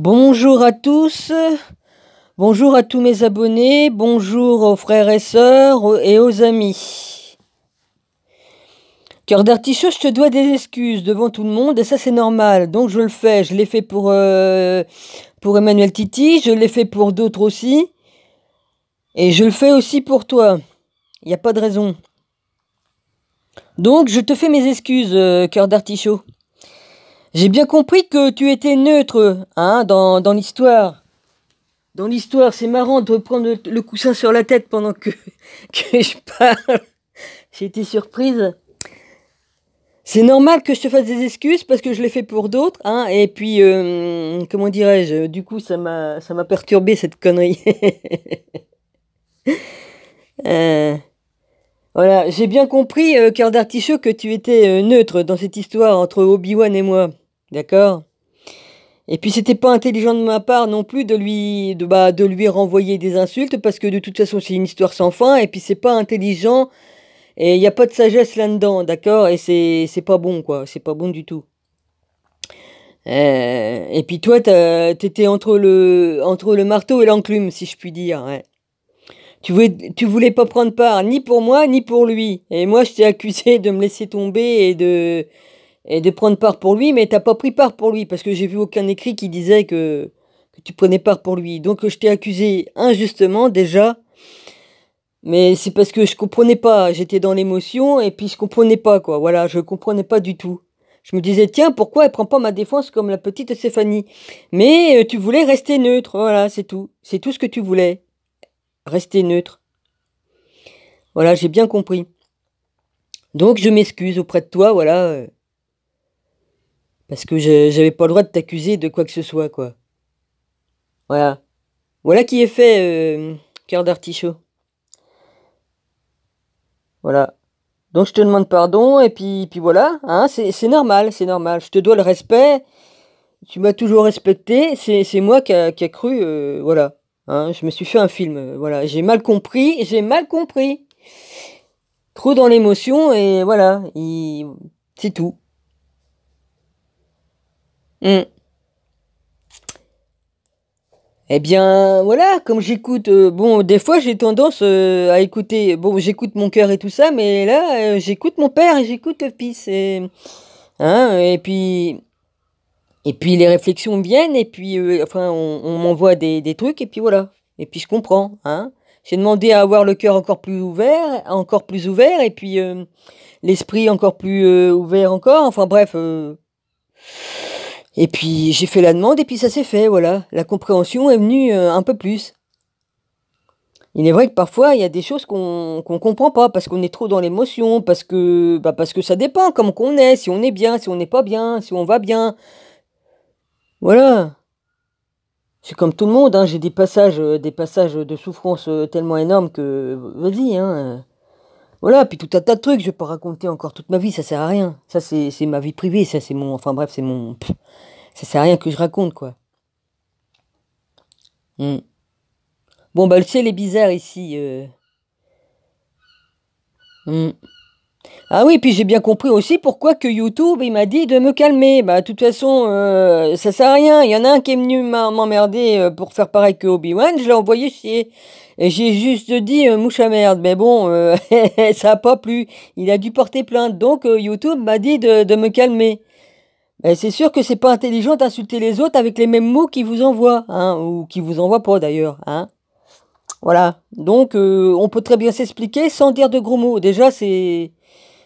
Bonjour à tous, bonjour à tous mes abonnés, bonjour aux frères et sœurs et aux amis. Cœur d'artichaut, je te dois des excuses devant tout le monde et ça c'est normal, donc je le fais, je l'ai fait pour, euh, pour Emmanuel Titi, je l'ai fait pour d'autres aussi et je le fais aussi pour toi, il n'y a pas de raison. Donc je te fais mes excuses, euh, cœur d'artichaut. J'ai bien compris que tu étais neutre, hein, dans, dans l'histoire. Dans l'histoire, c'est marrant de prendre le coussin sur la tête pendant que, que je parle. J'ai été surprise. C'est normal que je te fasse des excuses parce que je l'ai fait pour d'autres, hein, et puis, euh, comment dirais-je, du coup, ça m'a, ça m'a perturbé cette connerie. Euh, voilà, j'ai bien compris, euh, cœur d'artichaut, que tu étais neutre dans cette histoire entre Obi-Wan et moi. D'accord et puis c'était pas intelligent de ma part non plus de lui de bah, de lui renvoyer des insultes parce que de toute façon c'est une histoire sans fin et puis c'est pas intelligent et il n'y a pas de sagesse là-dedans, d'accord Et c'est c'est pas bon quoi, c'est pas bon du tout. Euh, et puis toi t'étais entre le entre le marteau et l'enclume si je puis dire. Tu voulais tu voulais pas prendre part ni pour moi ni pour lui et moi je t'ai accusé de me laisser tomber et de et de prendre part pour lui, mais t'as pas pris part pour lui, parce que j'ai vu aucun écrit qui disait que, tu prenais part pour lui. Donc je t'ai accusé injustement déjà, mais c'est parce que je comprenais pas, j'étais dans l'émotion, et puis je comprenais pas, quoi, voilà, je comprenais pas du tout. Je me disais, tiens, pourquoi elle prend pas ma défense comme la petite Stéphanie Mais euh, tu voulais rester neutre, voilà, c'est tout. C'est tout ce que tu voulais. Rester neutre. Voilà, j'ai bien compris. Donc je m'excuse auprès de toi, voilà. Euh, parce que j'avais pas le droit de t'accuser de quoi que ce soit, quoi. Voilà. Voilà qui est fait, euh, cœur d'artichaut. Voilà. Donc je te demande pardon, et puis, puis voilà, hein, c'est normal, c'est normal. Je te dois le respect, tu m'as toujours respecté, c'est moi qui a, cru, euh, voilà. Hein. je me suis fait un film, euh, voilà. J'ai mal compris, j'ai mal compris. Trop dans l'émotion, et voilà, c'est tout. Et hum. Eh bien, voilà, comme j'écoute, euh, bon, des fois j'ai tendance euh, à écouter, bon, j'écoute mon cœur et tout ça, mais là, euh, j'écoute mon père et j'écoute le fils. Et, hein, et puis, et puis les réflexions viennent, et puis, enfin, on, m'envoie des, trucs, et puis voilà. Et puis je comprends, hein. J'ai demandé à avoir le cœur encore plus ouvert, encore plus ouvert, et puis l'esprit encore plus ouvert encore. Enfin bref. Et puis j'ai fait la demande et puis ça s'est fait, voilà. La compréhension est venue euh, un peu plus. Il est vrai que parfois il y a des choses qu'on ne comprend pas parce qu'on est trop dans l'émotion, parce que bah, parce que ça dépend comme qu'on est, si on est bien, si on n'est pas bien, si on va bien. Voilà. C'est comme tout le monde, hein. j'ai des passages, euh, des passages de souffrance euh, tellement énormes que vas-y, hein, voilà, puis tout un tas de trucs, je vais pas raconter encore toute ma vie, ça sert à rien. Ça, c'est ma vie privée, ça, c'est mon. Enfin bref, c'est mon. ça sert à rien que je raconte, quoi. Hmm. Bon, bah, le ciel est bizarre ici. Euh. Hmm. Ah oui, puis j'ai bien compris aussi pourquoi que YouTube, il m'a dit de me calmer. Bah, de toute façon, euh, ça sert à rien. Il y en a un qui est venu m'emmerder euh, pour faire pareil que Obi-Wan, je l'ai envoyé chier. Et j'ai juste dit euh, mouche à merde, mais bon, euh, ça n'a pas plu. Il a dû porter plainte, donc YouTube m'a dit de, me calmer. Mais c'est sûr que c'est pas intelligent d'insulter les autres avec les mêmes mots qu'ils vous envoient, hein, ou qui vous envoient pas d'ailleurs, hein. Voilà. Donc, on peut très bien s'expliquer sans dire de gros mots. Déjà, c'est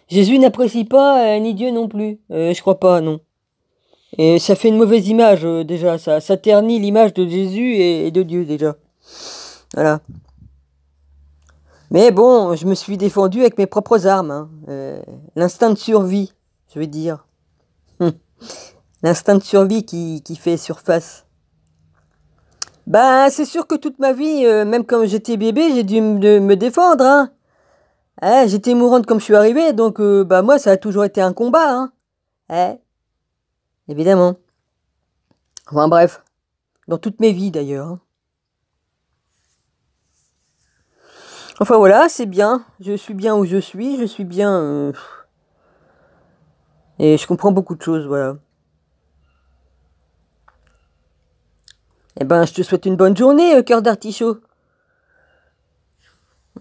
Jésus n'apprécie pas, euh, ni Dieu non plus. Euh, je crois pas, non. Et ça fait une mauvaise image euh, déjà, ça, ternit l'image de Jésus et, de Dieu déjà. Voilà. Mais bon, je me suis défendu avec mes propres armes. Hein. L'instinct de survie, je vais dire. Hum. L'instinct de survie qui, fait surface. Bah, c'est sûr que toute ma vie, même quand j'étais bébé, j'ai dû me défendre. Hein. Eh, j'étais mourante comme je suis arrivée, donc euh, bah moi ça a toujours été un combat, hein. Eh, évidemment. Enfin bref, dans toutes mes vies d'ailleurs. Hein. Enfin voilà, c'est bien. Je suis bien où je suis, je suis bien. Euh, et je comprends beaucoup de choses, voilà. Eh ben, je te souhaite une bonne journée, euh, cœur d'artichaut.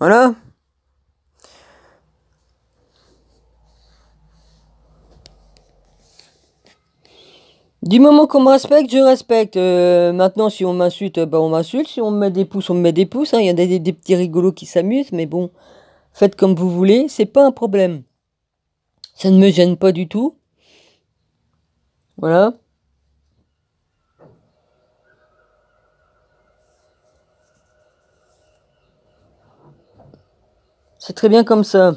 Voilà. Du moment qu'on me respecte, je respecte. Euh, maintenant, si on m'insulte, euh, bah, on m'insulte. Si on me met des pouces, on me met des pouces. Hein. Il y a des, des petits rigolos qui s'amusent, mais bon, faites comme vous voulez, c'est pas un problème. Ça ne me gêne pas du tout. Voilà. C'est très bien comme ça.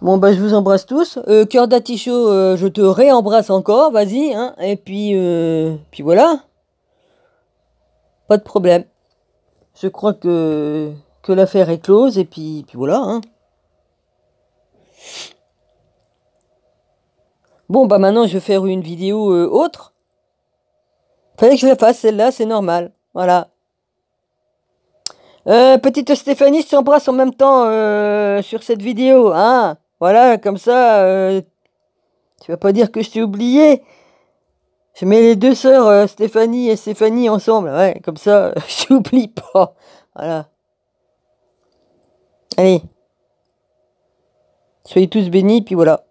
Bon, bah, je vous embrasse tous. Euh, cœur d'Atichot, euh, je te réembrasse encore, vas-y. Hein, et puis, euh, puis voilà. Pas de problème. Je crois que, que l'affaire est close, et puis, puis voilà. Hein. Bon, bah maintenant, je vais faire une vidéo autre. Fallait que je la fasse, celle-là, c'est normal. Voilà. petite Stéphanie s'embrasse en même temps sur cette vidéo, hein voilà, comme ça, euh, tu vas pas dire que je t'ai oublié. Je mets les deux sœurs, euh, Stéphanie et Stéphanie, ensemble. Ouais, comme ça, je t'oublie pas. Voilà. Allez. Soyez tous bénis, puis voilà.